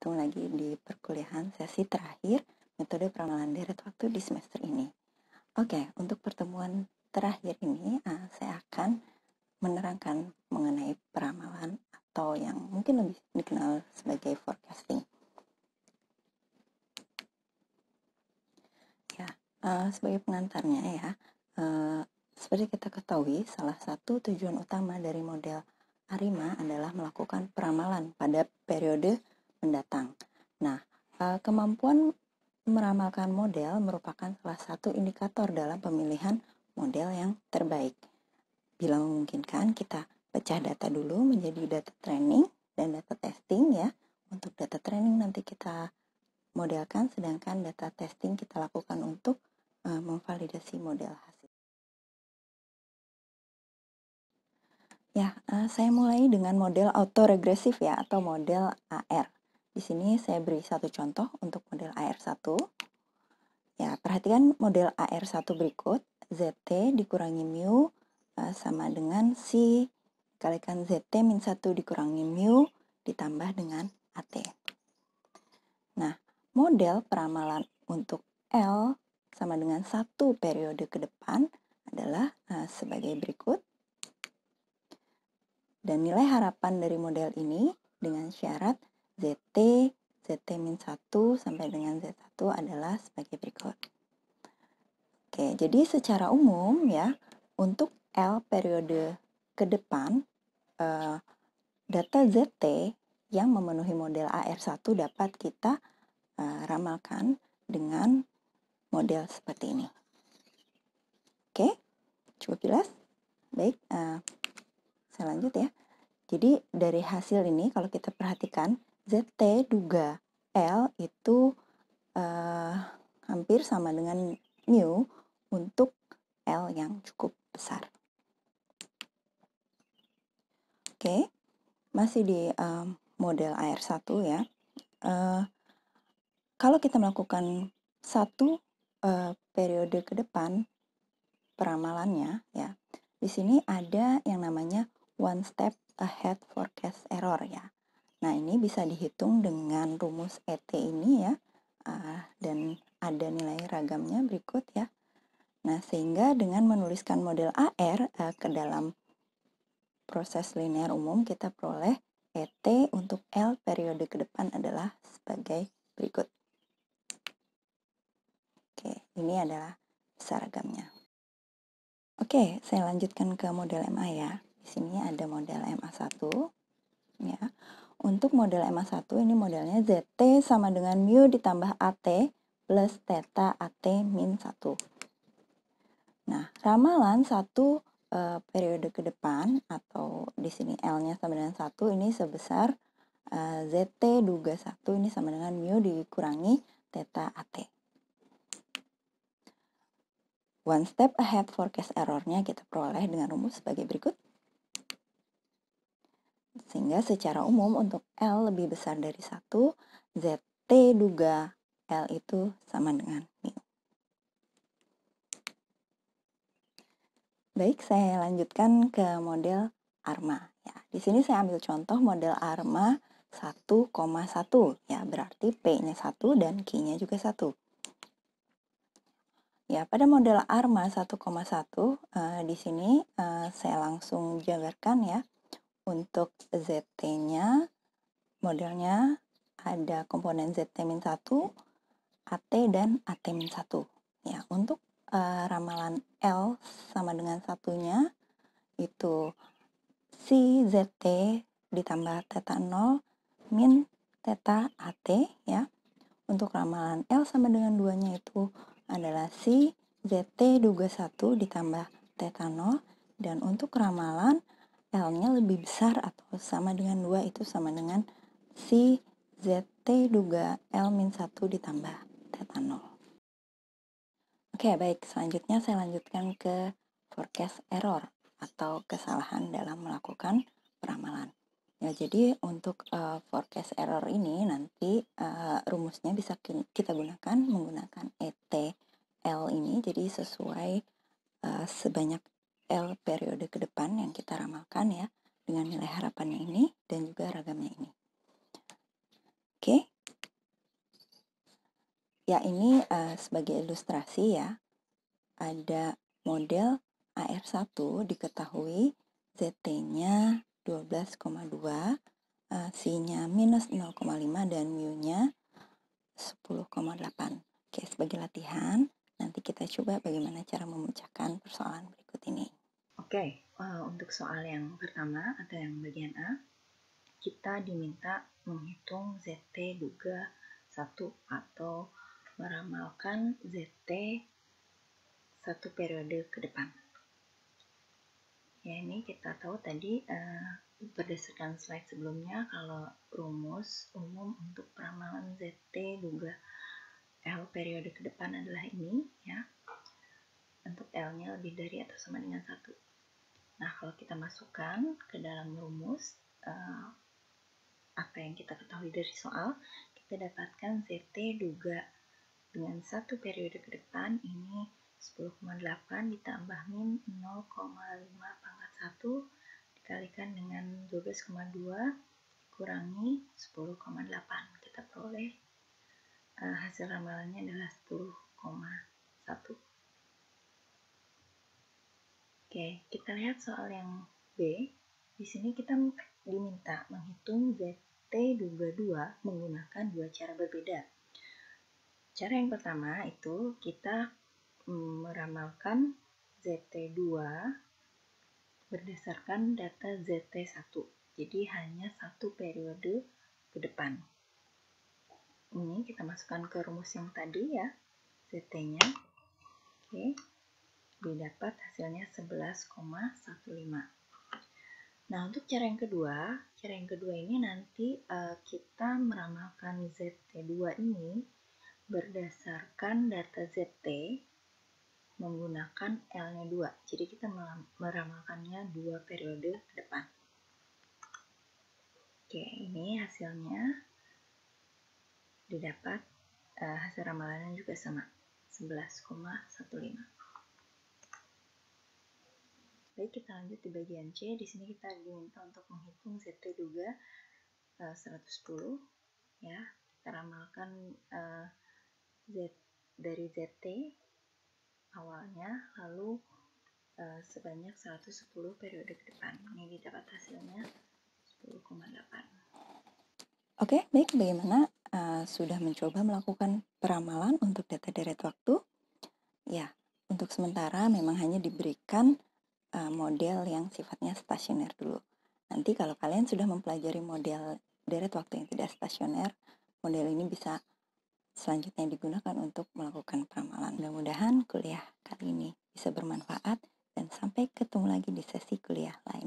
ketemu lagi di perkuliahan sesi terakhir metode peramalan deret waktu di semester ini. Oke, untuk pertemuan terakhir ini uh, saya akan menerangkan mengenai peramalan atau yang mungkin lebih dikenal sebagai forecasting. Ya, uh, sebagai pengantarnya ya, uh, seperti kita ketahui, salah satu tujuan utama dari model ARIMA adalah melakukan peramalan pada periode mendatang. Nah, eh, kemampuan meramalkan model merupakan salah satu indikator dalam pemilihan model yang terbaik. Bila memungkinkan, kita pecah data dulu menjadi data training dan data testing ya. Untuk data training nanti kita modelkan, sedangkan data testing kita lakukan untuk uh, memvalidasi model hasil. Ya, uh, saya mulai dengan model autoregresif ya atau model AR. Di sini saya beri satu contoh untuk model AR1. Ya, perhatikan model AR1 berikut. ZT dikurangi mu eh, sama dengan C dikalikan ZT min 1 dikurangi mu ditambah dengan AT. Nah, model peramalan untuk L sama dengan satu periode ke depan adalah eh, sebagai berikut. Dan nilai harapan dari model ini dengan syarat ZT, ZT-1 sampai dengan Z1 adalah sebagai berikut. Oke, jadi secara umum ya, untuk L periode ke depan, eh, data ZT yang memenuhi model AR1 dapat kita eh, ramalkan dengan model seperti ini. Oke, cukup jelas? Baik, eh, saya lanjut ya. Jadi dari hasil ini kalau kita perhatikan ZT duga L itu uh, hampir sama dengan mu untuk L yang cukup besar. Oke, okay. masih di uh, model AR1 ya. Uh, kalau kita melakukan satu uh, periode ke depan peramalannya ya, di sini ada yang namanya one step ahead forecast error ya. Nah, ini bisa dihitung dengan rumus ET ini ya, ah, dan ada nilai ragamnya berikut ya. Nah, sehingga dengan menuliskan model AR eh, ke dalam proses linear umum, kita peroleh ET untuk L periode ke depan adalah sebagai berikut. Oke, ini adalah seragamnya. Oke, saya lanjutkan ke model MA ya. Di sini ada model MA1 ya. Untuk model MA1 ini modelnya ZT sama dengan mu ditambah AT plus theta AT min 1. Nah, ramalan satu e, periode ke depan atau di sini L-nya sama dengan 1 ini sebesar e, eh, ZT duga 1 ini sama dengan mu dikurangi theta AT. One step ahead forecast error-nya kita peroleh dengan rumus sebagai berikut. Sehingga secara umum untuk L lebih besar dari 1, ZT duga L itu sama dengan mu. Baik, saya lanjutkan ke model ARMA. Ya, di sini saya ambil contoh model ARMA 1,1 ya berarti P-nya 1 dan Q-nya juga 1. Ya, pada model ARMA 1,1 uh, eh, di sini uh, saya langsung jabarkan ya. Untuk ZT-nya, modelnya ada komponen ZT-1, AT, dan AT-1. Ya, untuk uh, ramalan L sama dengan satunya, itu si ZT ditambah teta 0 min teta AT ya. Untuk ramalan L sama dengan duanya itu adalah si ZT duga 1 ditambah teta 0 dan untuk ramalan L-nya lebih besar atau sama dengan 2 itu sama dengan si ZT duga L-1 ditambah theta 0. Oke, baik. Selanjutnya saya lanjutkan ke forecast error atau kesalahan dalam melakukan peramalan. Ya, jadi untuk uh, forecast error ini nanti uh, rumusnya bisa kita gunakan menggunakan ET L ini jadi sesuai uh, sebanyak L periode ke depan yang kita ramalkan ya dengan nilai harapannya ini dan juga ragamnya ini. Oke. Ya ini uh, sebagai ilustrasi ya. Ada model AR1 diketahui ZT-nya 12,2, uh, C-nya minus 0,5 dan mu-nya 10,8. Oke, sebagai latihan, nanti kita coba bagaimana cara memecahkan persoalan berikut ini. Oke, okay, uh, eh, untuk soal yang pertama atau yang bagian A, kita diminta menghitung ZT duga 1 atau meramalkan ZT satu periode ke depan. Ya, ini kita tahu tadi uh, berdasarkan slide sebelumnya kalau rumus umum untuk peramalan ZT duga L periode ke depan adalah ini ya. Untuk L-nya lebih dari atau sama dengan 1. Nah, kalau kita masukkan ke dalam rumus uh, apa yang kita ketahui dari soal, kita dapatkan ZT duga dengan satu periode ke depan ini 10,8 ditambah min 0,5 pangkat 1 dikalikan dengan 12,2 kurangi 10,8 kita peroleh uh, hasil ramalannya adalah 10,1 Oke, kita lihat soal yang B. Di sini kita diminta menghitung ZT22 menggunakan dua cara berbeda. Cara yang pertama itu kita meramalkan ZT2 berdasarkan data ZT1. Jadi hanya satu periode ke depan. Ini kita masukkan ke rumus yang tadi ya, ZT-nya. Oke didapat hasilnya 11,15. Nah, untuk cara yang kedua, cara yang kedua ini nanti uh, kita meramalkan ZT2 ini berdasarkan data ZT menggunakan L-nya 2. Jadi kita meramalkannya dua periode ke depan. Oke, ini hasilnya didapat uh, hasil ramalannya juga sama, 11,15. Baik, kita lanjut di bagian C. Di sini kita diminta untuk menghitung ZT duga uh, 110. Ya, kita ramalkan uh, Z dari ZT awalnya, lalu uh, sebanyak 110 periode ke depan. Ini didapat hasilnya 10,8. Oke, baik. Bagaimana uh, sudah mencoba melakukan peramalan untuk data deret waktu? Ya, untuk sementara memang hanya diberikan Eh, model yang sifatnya stasioner dulu. Nanti kalau kalian sudah mempelajari model deret waktu yang tidak stasioner, model ini bisa selanjutnya digunakan untuk melakukan peramalan. Mudah-mudahan kuliah kali ini bisa bermanfaat dan sampai ketemu lagi di sesi kuliah lain.